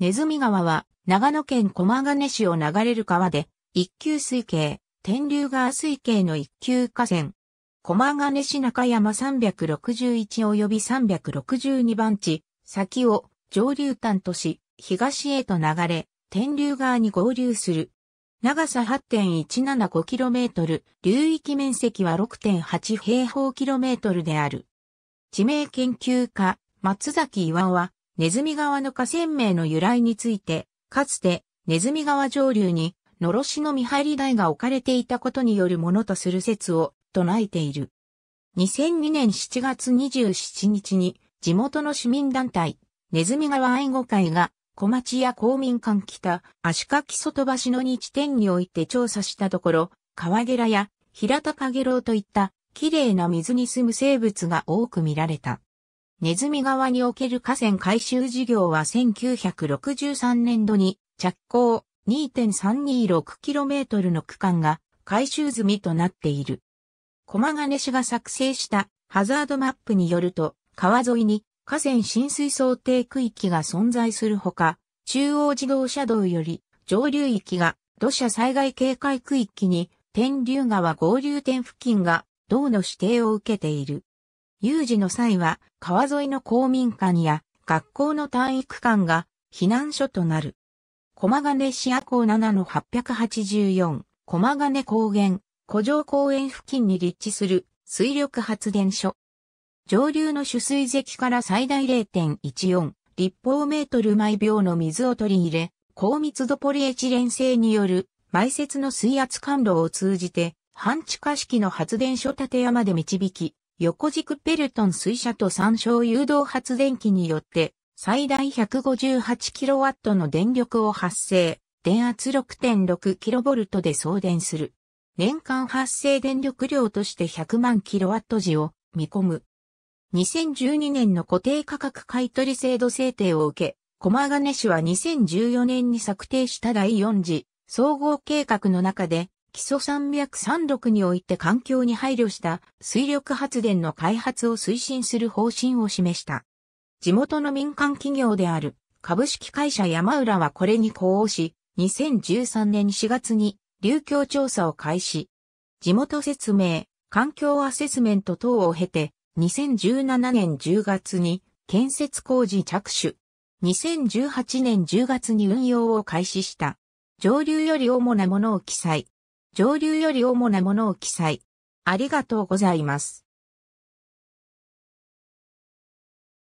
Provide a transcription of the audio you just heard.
ネズミ川は長野県駒ヶ根市を流れる川で一級水系、天竜川水系の一級河川。駒ヶ根市中山361及び362番地、先を上流端とし、東へと流れ、天竜川に合流する。長さ 8.175km、流域面積は6.8平方キロメートルである。地名研究家、松崎岩は、ネズミ川の河川名の由来について、かつてネズミ川上流に、のろしの見張り台が置かれていたことによるものとする説を唱えている。2002年7月27日に、地元の市民団体、ネズミ川愛護会が、小町や公民館北、足利外橋の2地点において調査したところ、川ゲラや平田カゲロウといった、綺麗な水に住む生物が多く見られた。ネズミ川における河川改修事業は1963年度に着工 2.326km の区間が改修済みとなっている。駒金氏が作成したハザードマップによると、川沿いに河川浸水想定区域が存在するほか、中央自動車道より上流域が土砂災害警戒区域に天竜川合流点付近が道の指定を受けている。有事の際は川沿いの公民館や学校の体育館が避難所となる。駒金市夜行7の884、駒金高原、古城公園付近に立地する水力発電所。上流の取水石から最大0.14立方メートル毎秒の水を取り入れ、高密度ポリエチレン製による埋設の水圧管路を通じて、半地下式の発電所建屋まで導き、横軸ペルトン水車と三小誘導発電機によって最大 158kW の電力を発生、電圧 6.6kV で送電する。年間発生電力量として100万 kW 時を見込む。2012年の固定価格買取制度制定を受け、駒金市は2014年に策定した第4次総合計画の中で基礎山脈山麓において環境に配慮した水力発電の開発を推進する方針を示した。地元の民間企業である株式会社山浦はこれに呼応し、2013年4月に流況調査を開始。地元説明、環境アセスメント等を経て、2017年10月に建設工事着手。2018年10月に運用を開始した。上流より主なものを記載。上流より主なものを記載。ありがとうございます。